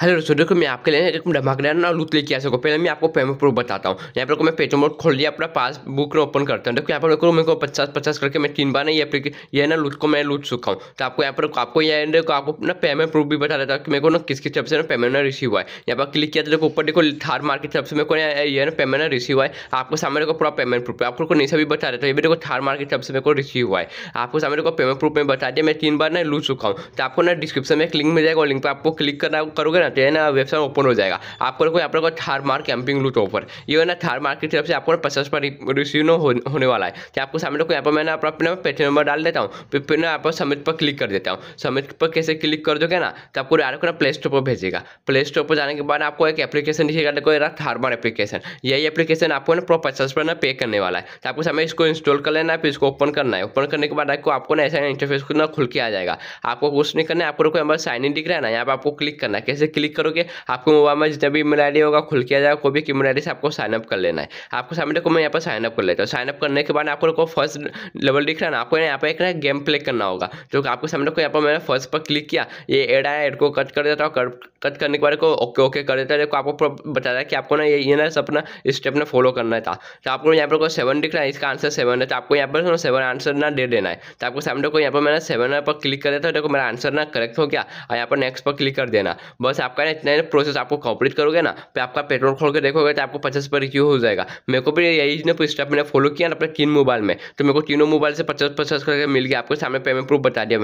hello दोस्तों देखो मैं आपके लिए एक धमाकेदार ना लूट लेके आ सको पहले मैं आपको पेमेंट प्रूफ बताता हूँ यहाँ पर मैं पेटीएम मोड खोल लिया अपना पासबुक ओपन करता हूँ देखो यहाँ पर देखो मेरे को पचास पचास करके मैं तीन बार ना ये ये ना लूट को मैं लूट चुका हूँ तो आपको यहाँ पर आपको ये देखो आपको ना पेमेंट प्रूफ भी बता देता हूँ कि मेरे को ना किस किस तरफ से ना पेमेंट ना रिसीव हुआ है यहाँ पर क्लिक किया तो देखो ऊपर देखो थार मार्केट तरफ से मेरे को ये ना पेमेंट ना रिसीव हुआ है आपको सामने को पूरा पेमेंट प्रूफ है आपको नहीं सभी बता देता हूँ ये देखो थार मार्केट तरफ से मेरे को रिसीव हुआ है आपको सामने को पेमेंट प्रूफ में बता दिया मैं तीन बार ना लूट चुका हूँ तो आपको ना डिस्क्रिप्शन में एक लिंक मिल जाएगा लिंक पर आपको क्लिक करना करोगे ना तो है ना वेबसाइट ओपन हो जाएगा आप लोग को यहाँ पर थार मार्क कैंपिंग लूट ऑफर ये है ना थार मार्क की तरफ से आपको पचास पर रिसीव हो, होने वाला है तो आपको सामने को यहाँ पर मैं अपना पेटी नंबर डाल देता हूँ फिर फिर ना आप समिट पर क्लिक कर देता हूँ समिट पर कैसे क्लिक कर दोगे ना तो आपको डायरेक्ट ना प्ले स्टोर पर भेजेगा प्ले स्टोर पर जाने के बाद आपको एक एप्लीकेशन दिखेगा देखो यार थारमार एप्लीकेशन यही एप्लीकेशन आपको ना पचास पर ना पे करने वाला है तो आपको सामने इसको इंस्टॉल कर लेना फिर इसको ओपन करना है ओपन करने के बाद आपको आपको ना ऐसा इंटरफेस को ना खुल के आ जाएगा आपको कुछ नहीं करना है आपको साइन इन दिख रहा है ना यहाँ पर आपको क्लिक करना है कैसे क्लिक करोगे आपको मोबाइल में जितना भी ईमेल आई होगा खुल किया जाएगा कोई भी ईमेल आई से आपको साइनअप कर लेना है आपको सामने को मैं यहाँ पर साइनअप कर लेता हूँ साइनअप करने के बाद आपको फर्स्ट लेवल दिख रहा है ना आपको यहाँ पर एक ना गेम प्ले करना होगा जो आपको सामने को यहाँ पर मैंने फर्स्ट पर क्लिक किया ये एड आया एड को कट कर देता हूँ कट करने के बाद को ओके ओके कर देता है देखो आपको बता रहा है कि आपको ना ये ये ना अपना स्टेप ना फॉलो करना था तो आपको यहाँ पर कोई सेवन दिख रहा है इसका आंसर सेवन है तो आपको यहाँ पर सेवन आंसर ना दे देना है तो आपको सामने को यहाँ पर मैंने सेवन पर क्लिक कर देता हूँ देखो मेरा आंसर ना करेक्ट हो गया और यहाँ पर नेक्स्ट पर क्लिक कर देना बस आपका ना इतना प्रोसेस आपको कंप्लीट करोगे ना फिर आपका पेट्रोल खोल के देखोगे तो आपको पचास पर क्यू हो जाएगा मेरे को भी यही ना स्टेप मैंने फॉलो किया ना अपने तीन मोबाइल में तो मेरे को तीनों मोबाइल से पचास पचास करके मिल गया आपको सामने पेमेंट प्रूफ बता दिया